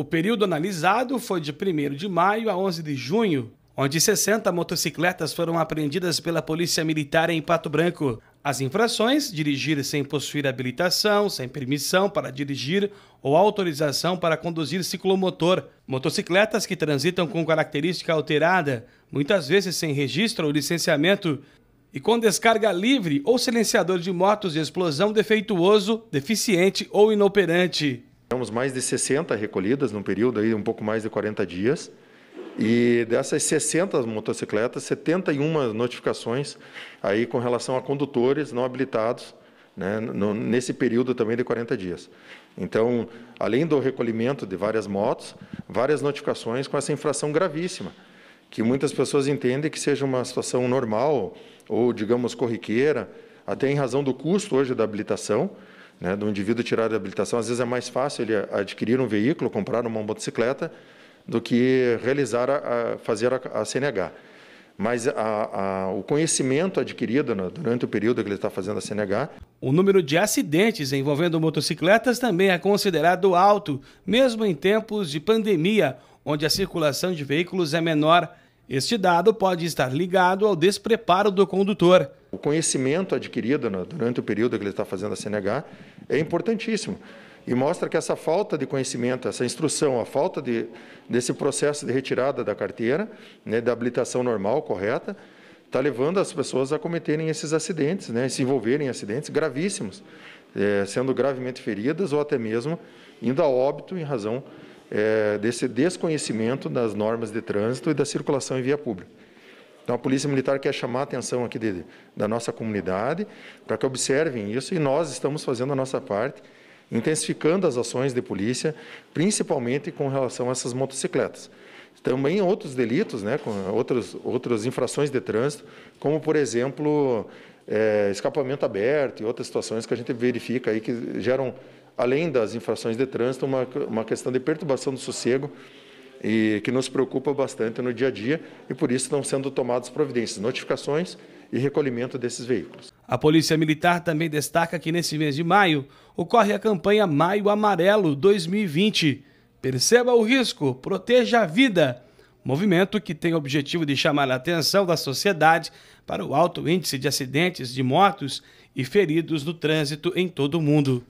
O período analisado foi de 1 de maio a 11 de junho, onde 60 motocicletas foram apreendidas pela Polícia Militar em Pato Branco. As infrações: dirigir sem possuir habilitação, sem permissão para dirigir ou autorização para conduzir ciclomotor, motocicletas que transitam com característica alterada, muitas vezes sem registro ou licenciamento, e com descarga livre ou silenciador de motos de explosão defeituoso, deficiente ou inoperante. Tivemos mais de 60 recolhidas num período aí um pouco mais de 40 dias. E dessas 60 motocicletas, 71 notificações aí com relação a condutores não habilitados, né, no, nesse período também de 40 dias. Então, além do recolhimento de várias motos, várias notificações com essa infração gravíssima, que muitas pessoas entendem que seja uma situação normal ou, digamos, corriqueira, até em razão do custo hoje da habilitação, né, do indivíduo tirar a habilitação, às vezes é mais fácil ele adquirir um veículo, comprar uma motocicleta, do que realizar a, a fazer a, a, CNH. Mas a, o conhecimento adquirido durante o período que ele está fazendo a CNH. O número de acidentes envolvendo motocicletas também é considerado alto, mesmo em tempos de pandemia, onde a circulação de veículos é menor. Este dado pode estar ligado ao despreparo do condutor. O conhecimento adquirido durante o período que ele está fazendo a CNH é importantíssimo e mostra que essa falta de conhecimento, essa instrução, a falta de, desse processo de retirada da carteira, né, da habilitação normal, correta, está levando as pessoas a cometerem esses acidentes, né, se envolverem em acidentes gravíssimos, é, sendo gravemente feridas ou até mesmo indo a óbito em razão é, desse desconhecimento das normas de trânsito e da circulação em via pública. Então a Polícia Militar quer chamar a atenção aqui de, da nossa comunidade para que observem isso e nós estamos fazendo a nossa parte, intensificando as ações de polícia, principalmente com relação a essas motocicletas. Também outros delitos, né, com outros, outras infrações de trânsito, como por exemplo é, escapamento aberto e outras situações que a gente verifica aí que geram, além das infrações de trânsito, uma, uma questão de perturbação do sossego e que nos preocupa bastante no dia a dia e por isso estão sendo tomadas providências, notificações e recolhimento desses veículos. A Polícia Militar também destaca que nesse mês de maio ocorre a campanha Maio Amarelo 2020. Perceba o risco, proteja a vida. Movimento que tem o objetivo de chamar a atenção da sociedade para o alto índice de acidentes de motos e feridos no trânsito em todo o mundo.